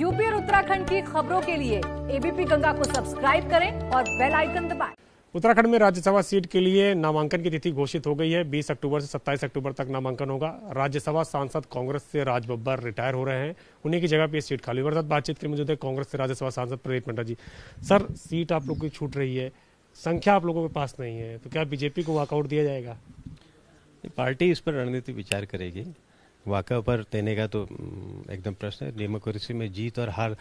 UP और उत्तराखंड की खबरों के लिए एबीपी गंगा को सब्सक्राइब करें और बेल आइकन दबाएं। उत्तराखंड में राज्यसभा सीट के लिए नामांकन की तिथि घोषित हो गई है 20 अक्टूबर से 27 अक्टूबर तक नामांकन होगा राज्यसभा सांसद कांग्रेस से राज बब्बर रिटायर हो रहे हैं उन्हीं की जगह पे सीट खाली हुई साथ बातचीत के लिए मौजूद है कांग्रेस से राज्यसभा सांसद प्रदीप मंडा जी सर सीट आप लोग की छूट रही है संख्या आप लोगों के पास नहीं है तो क्या बीजेपी को वॉकआउट दिया जाएगा पार्टी इस पर रणनीति विचार करेगी वाक पर देने का तो हम्म, एकदम प्रश्न है डेमोक्रेसी में जीत और हार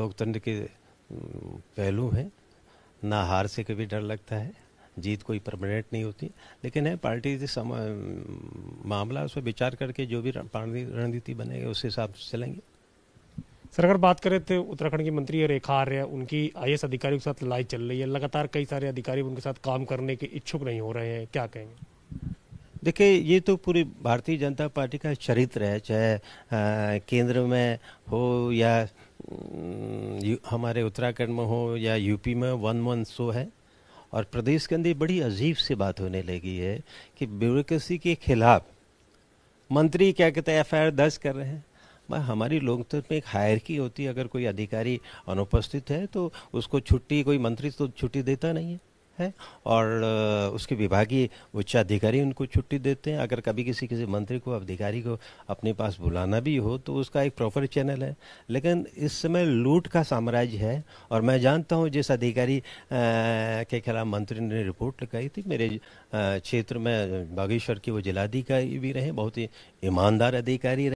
लोकतंत्र के हम्म, पहलू हैं ना हार से कभी डर लगता है जीत कोई परमानेंट नहीं होती लेकिन है पार्टी हम्म, मामला उस पर विचार करके जो भी रणनीति बनेगी उस हिसाब से चलेंगे सर अगर बात करें तो उत्तराखंड की मंत्री रेखा आर्य उनकी आई अधिकारियों के साथ लड़ाई चल रही है लगातार कई सारे अधिकारी उनके साथ काम करने के इच्छुक नहीं हो रहे हैं क्या कहेंगे देखिए ये तो पूरी भारतीय जनता पार्टी का चरित्र है चाहे केंद्र में हो या हमारे उत्तराखंड में हो या यूपी में वन वन सो है और प्रदेश के अंदर बड़ी अजीब सी बात होने लगी है कि ब्यूरोसी के खिलाफ मंत्री क्या कहते हैं एफ दर्ज कर रहे हैं भाई हमारी लोकतंत्र में एक हायर की होती है अगर कोई अधिकारी अनुपस्थित है तो उसको छुट्टी कोई मंत्री तो छुट्टी देता नहीं है है और उसके विभागीय उच्चाधिकारी उनको छुट्टी देते हैं अगर कभी किसी किसी मंत्री को अधिकारी को अपने पास बुलाना भी हो तो उसका एक प्रॉपर चैनल है लेकिन इस समय लूट का साम्राज्य है और मैं जानता हूँ जिस अधिकारी के खिलाफ मंत्री ने रिपोर्ट लगाई थी मेरे क्षेत्र में बागेश्वर के वो जिलाधिकारी भी रहे बहुत ही ईमानदार अधिकारी रहे